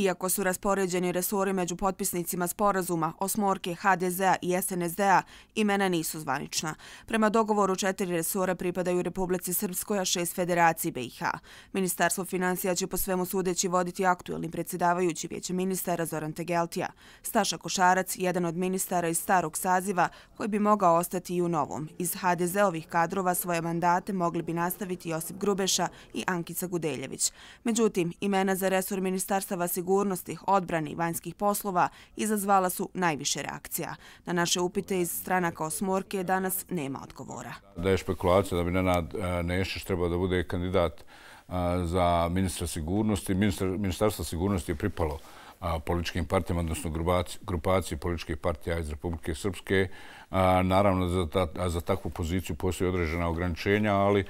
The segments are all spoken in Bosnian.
Iako su raspoređeni resori među potpisnicima sporazuma Osmorke, HDZ-a i SNSD-a, imena nisu zvanična. Prema dogovoru četiri resora pripadaju Republici Srpskoj, a šest federaciji BiH. Ministarstvo financija će po svemu sudeći voditi aktuelni predsjedavajući vijeće ministara Zoran Tegeltija. Staša Košarac, jedan od ministara iz starog saziva, koji bi mogao ostati i u novom. Iz HDZ-ovih kadrova svoje mandate mogli bi nastaviti Josip Grubeša i Ankica Gudeljević. Međutim, imena za resor ministarstava sigurnosti sigurnosti, odbrane i vanjskih poslova izazvala su najviše reakcija. Na naše upite iz strana kao smorke danas nema odgovora. Da je špekulacija da bi Nenad e, Nešić trebao da bude kandidat e, za ministra sigurnosti. Ministarstvo sigurnosti je pripalo e, političkim partijama, odnosno grupaciji političkih partija iz Republike Srpske. Naravno, za takvu poziciju postoje određena ograničenja, ali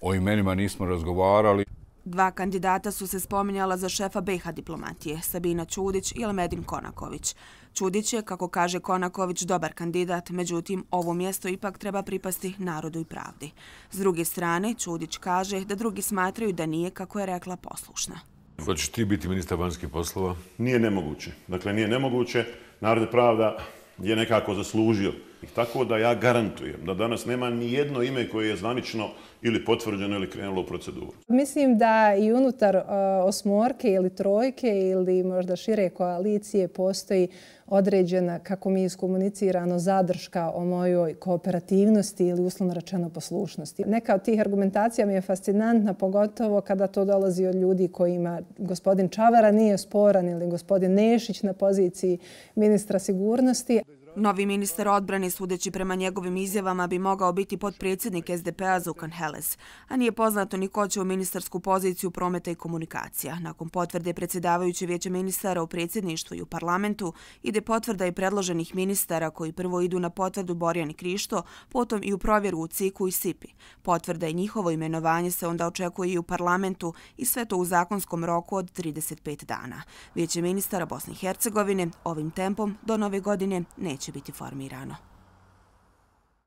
o imenima nismo razgovarali. Dva kandidata su se spominjala za šefa BH diplomatije, Sabina Čudić i Almedin Konaković. Čudić je, kako kaže Konaković, dobar kandidat, međutim, ovo mjesto ipak treba pripasti narodu i pravdi. S druge strane, Čudić kaže da drugi smatraju da nije, kako je rekla, poslušna. Hoćeš ti biti ministar vanjskih poslova? Nije nemoguće. Dakle, nije nemoguće. Narod i pravda je nekako zaslužio I tako da ja garantujem da danas nema ni jedno ime koje je zvanično ili potvrđeno ili krenulo u proceduru. Mislim da i unutar e, osmorke ili trojke ili možda šire koalicije postoji određena, kako mi je iskomunicirano, zadrška o mojoj kooperativnosti ili uslovno račeno poslušnosti. Neka od tih argumentacija mi je fascinantna, pogotovo kada to dolazi od ljudi kojima gospodin Čavara nije sporan ili gospodin Nešić na poziciji ministra sigurnosti. Novi ministar odbrane, sudeći prema njegovim izjavama, bi mogao biti podpredsjednik SDP-a Zukan Heles, a nije poznato ni ko će u ministarsku poziciju prometa i komunikacija. Nakon potvrde predsjedavajuće vijeće ministara u predsjedništvu i u parlamentu ide potvrda i predloženih ministara koji prvo idu na potvrdu Borjani Krišto, potom i u provjeru u Ciku i sip Potvrda i njihovo imenovanje se onda očekuje i u parlamentu i sve to u zakonskom roku od 35 dana. Vijeće ministara Bosne i Hercegovine ovim tempom do nove godine neće. neće biti formirano.